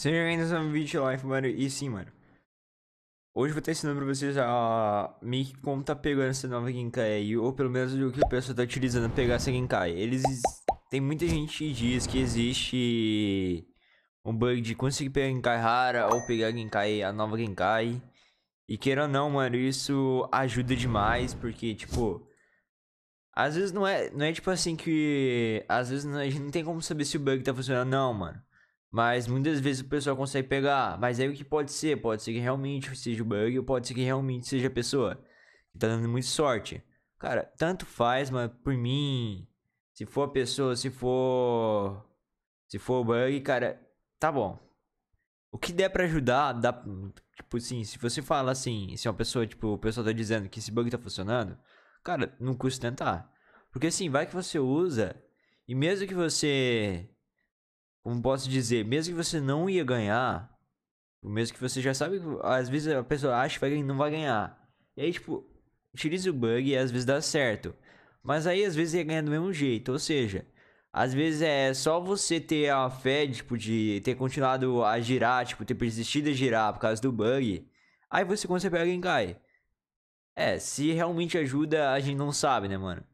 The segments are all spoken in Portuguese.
Sejam bem-vindos a um vídeo live, mano. E sim, mano. Hoje vou estar ensinando pra vocês a me como tá pegando essa nova Genkai aí, ou pelo menos o que o pessoal tá utilizando pra pegar essa Genkai. Eles. Tem muita gente que diz que existe um bug de conseguir pegar a Genkai rara ou pegar a Genkai, a nova Genkai. E queira ou não, mano, isso ajuda demais, porque, tipo. Às vezes não é, não é tipo assim que. Às vezes não, a gente não tem como saber se o bug tá funcionando, não, mano. Mas muitas vezes o pessoal consegue pegar. Ah, mas aí o que pode ser? Pode ser que realmente seja o bug ou pode ser que realmente seja a pessoa. tá dando muita sorte. Cara, tanto faz, mas por mim. Se for a pessoa, se for. Se for o bug, cara, tá bom. O que der para ajudar, dá. Tipo assim, se você fala assim, se uma pessoa, tipo, o pessoal tá dizendo que esse bug tá funcionando, cara, não custa tentar. Porque assim, vai que você usa. E mesmo que você como posso dizer, mesmo que você não ia ganhar, mesmo que você já sabe, às vezes a pessoa acha que não vai ganhar. E aí, tipo, utiliza o bug e às vezes dá certo. Mas aí às vezes ia ganhar do mesmo jeito, ou seja, às vezes é só você ter a fé, tipo, de ter continuado a girar, tipo, ter persistido a girar por causa do bug. Aí você quando você pega e cai. É, se realmente ajuda, a gente não sabe, né, mano?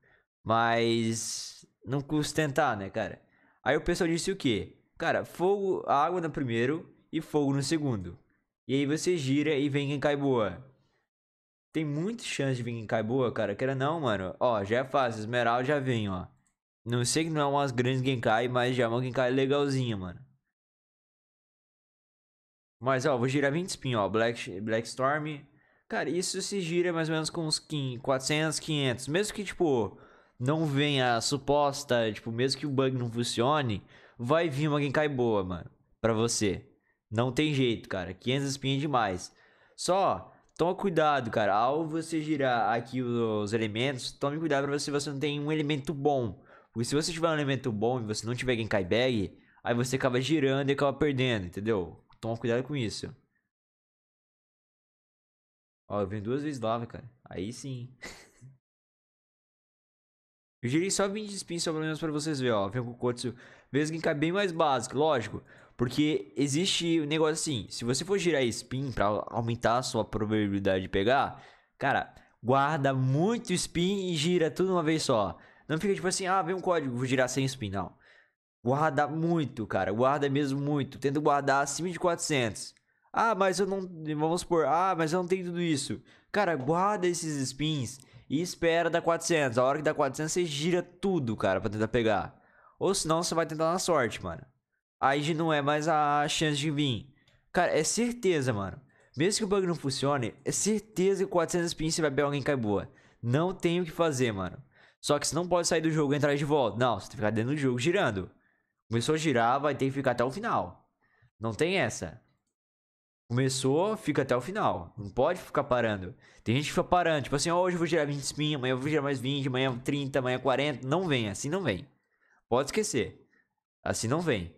Mas não custa tentar, né, cara? Aí o pessoal disse o quê? Cara, fogo, água no primeiro e fogo no segundo. E aí você gira e vem quem cai boa. Tem muita chance de vir quem cai boa, cara. Queira não, mano. Ó, já é fácil. Esmeralda já vem, ó. Não sei que não é umas grandes Genkai, mas já é uma Genkai legalzinha, mano. Mas, ó, vou girar 20 spin, ó. Black, Black Storm. Cara, isso se gira mais ou menos com uns 400, 500. Mesmo que, tipo, não venha a suposta, tipo, mesmo que o bug não funcione vai vir uma Genkai boa, mano, pra você. Não tem jeito, cara. 500 espinhas demais. Só toma cuidado, cara. Ao você girar aqui os elementos, tome cuidado pra você você não tem um elemento bom. Porque se você tiver um elemento bom e você não tiver Genkai Bag, aí você acaba girando e acaba perdendo, entendeu? Toma cuidado com isso. Ó, eu venho duas vezes lava, cara. Aí sim. Eu girei só 20 spins pelo menos pra vocês verem, ó. Vem com o Kotsu. Mesmo que é bem mais básico, lógico. Porque existe o um negócio assim, se você for girar spin para aumentar a sua probabilidade de pegar, cara, guarda muito spin e gira tudo uma vez só. Não fica tipo assim, ah, vem um código, vou girar sem spin, não. Guarda muito, cara, guarda mesmo muito. Tenta guardar acima de 400. Ah, mas eu não, vamos supor, ah, mas eu não tenho tudo isso. Cara, guarda esses spins e espera dar 400. A hora que dá 400, você gira tudo, cara, pra tentar pegar. Ou senão você vai tentar na sorte, mano. Aí não é mais a chance de vir. Cara, é certeza, mano. Mesmo que o bug não funcione, é certeza que 400 spins você vai pegar alguém cai boa. Não tem o que fazer, mano. Só que você não pode sair do jogo e entrar de volta. Não, você tem que ficar dentro do jogo girando. Começou a girar, vai ter que ficar até o final. Não tem essa. Começou, fica até o final. Não pode ficar parando. Tem gente que fica parando, tipo assim, oh, hoje eu vou gerar 20 spin, amanhã eu vou gerar mais 20, amanhã 30, amanhã 40. Não vem, assim não vem. Pode esquecer. Assim não vem.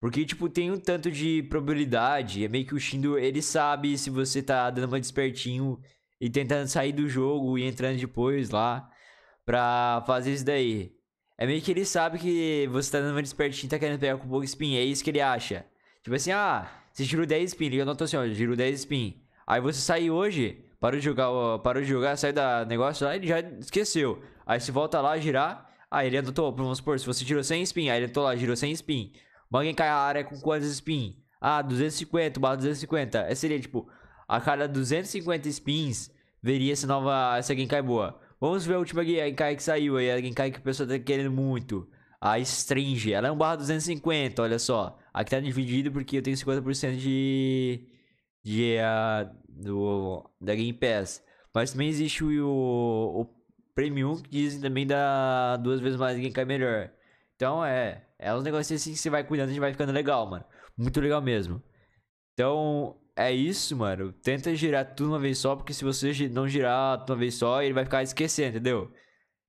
Porque, tipo, tem um tanto de probabilidade. É meio que o Shindo, ele sabe se você tá dando uma despertinho e tentando sair do jogo e entrando depois lá pra fazer isso daí. É meio que ele sabe que você tá dando uma despertinho e tá querendo pegar com pouco spin. É isso que ele acha. Tipo assim, ah, você girou 10 spin, liga a notação, assim, ó, girou 10 spin. Aí você sai hoje, parou de jogar, ó, parou de jogar, sai da negócio lá, ele já esqueceu. Aí você volta lá girar, aí ele anotou, vamos supor, se você tirou 100 spin, aí ele anotou lá, girou 100 spin. Mas alguém cai a área com quantos spin? Ah, 250 barra 250. Essa seria tipo, a cada 250 spins, veria essa nova, essa Genkai boa. Vamos ver a última Genkai que saiu aí, a Genkai que o pessoal tá querendo muito. A Stringe, ela é um barra 250, olha só. Aqui tá dividido porque eu tenho 50% de. de uh, do, da Game Pass. Mas também existe o, o Premium que dizem também dá duas vezes mais game cai é melhor. Então é. É uns negócios assim que você vai cuidando e vai ficando legal, mano. Muito legal mesmo. Então, é isso, mano. Tenta girar tudo uma vez só, porque se você não girar tudo uma vez só, ele vai ficar esquecendo, entendeu?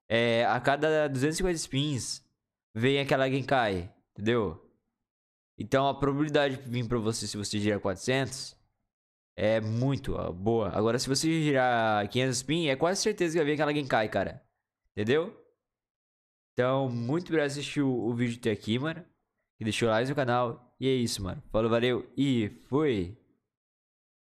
É, a cada 250 spins, vem aquela Genkai, entendeu? Então a probabilidade de vir para você se você girar 400 é muito boa. Agora, se você girar 500 spin, é quase certeza que vai vir alguém cai, cara. Entendeu? Então, muito obrigado por assistir o, o vídeo até aqui, mano. E deixou o like no canal. E é isso, mano. Falou, valeu e fui!